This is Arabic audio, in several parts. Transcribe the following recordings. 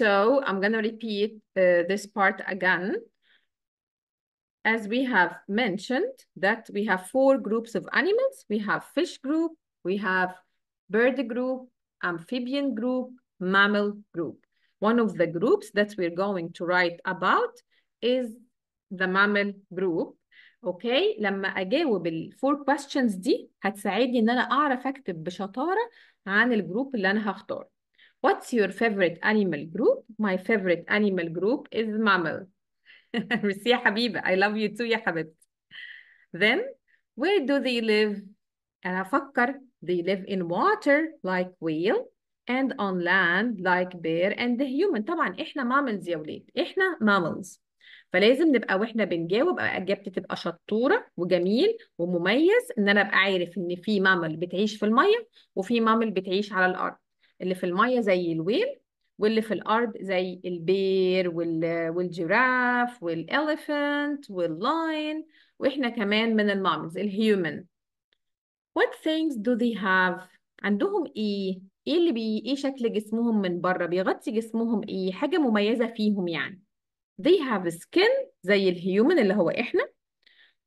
So I'm going to repeat uh, this part again. As we have mentioned that we have four groups of animals. We have fish group, we have bird group, amphibian group, mammal group. One of the groups that we're going to write about is the mammal group. Okay? لما اجاوب الفور questions دي هتساعدني ان انا اعرف اكتب بشطاره عن الجروب اللي انا هختاره What's your favorite animal group? My favorite animal group is mammal. ميرسي يا حبيبة I love you too يا حبيبتي. Then where do they live? أنا أفكر they live in water like whale and on land like bear and the human. طبعا إحنا mammals يا وليد. إحنا mammals. فلازم نبقى واحنا بنجاوب اجابتي تبقى شطوره وجميل ومميز ان انا ابقى عارف ان في مامل بتعيش في الميه وفي مامل بتعيش على الارض اللي في المية زي الويل واللي في الأرض زي البير والجراف والإليفنت واللاين وإحنا كمان من المامز الهيومن What things do they have؟ عندهم إيه؟ إيه اللي بي... إيه شكل جسمهم من بره؟ بيغطي جسمهم إيه؟ حاجة مميزة فيهم يعني They have skin زي الهيومن اللي هو إحنا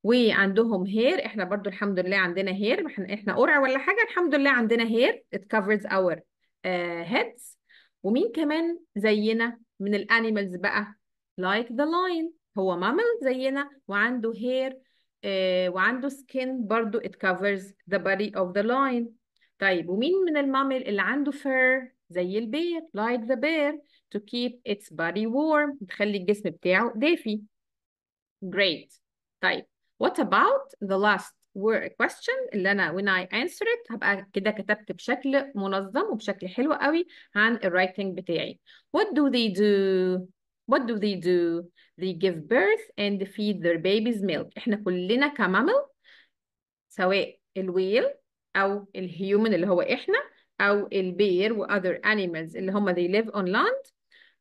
وعندهم هير إحنا برضو الحمد لله عندنا هير إحنا قرع ولا حاجة الحمد لله عندنا هير it covers our heads ومين كمان زينا من الانيمالز بقى like the lion هو mammal زينا وعنده hair آه وعنده skin برضو it covers the body of the lion طيب ومين من المامل اللي عنده fur زي البير like the bear to keep its body warm تخلي الجسم بتاعه دافي great طيب what about the last were a question اللي انا when I answer it هبقى كده كتبت بشكل منظم وبشكل حلو قوي عن الرايتنج بتاعي what do they do what do they do they give birth and feed their babies milk احنا كلنا كمامل سواء الويل او الهيومن اللي هو احنا او البير واذر animals اللي هم they live on land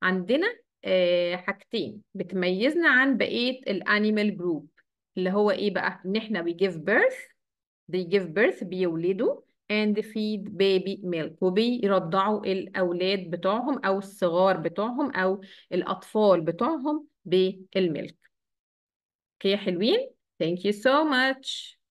عندنا آه، حاجتين بتميزنا عن بقيه الانيمال جروب اللي هو ايه بقى ان احنا we give birth they give birth بيولدوا and feed baby milk وبيرضعوا الاولاد بتوعهم او الصغار بتوعهم او الاطفال بتوعهم بالملك اوكي حلوين thank you so much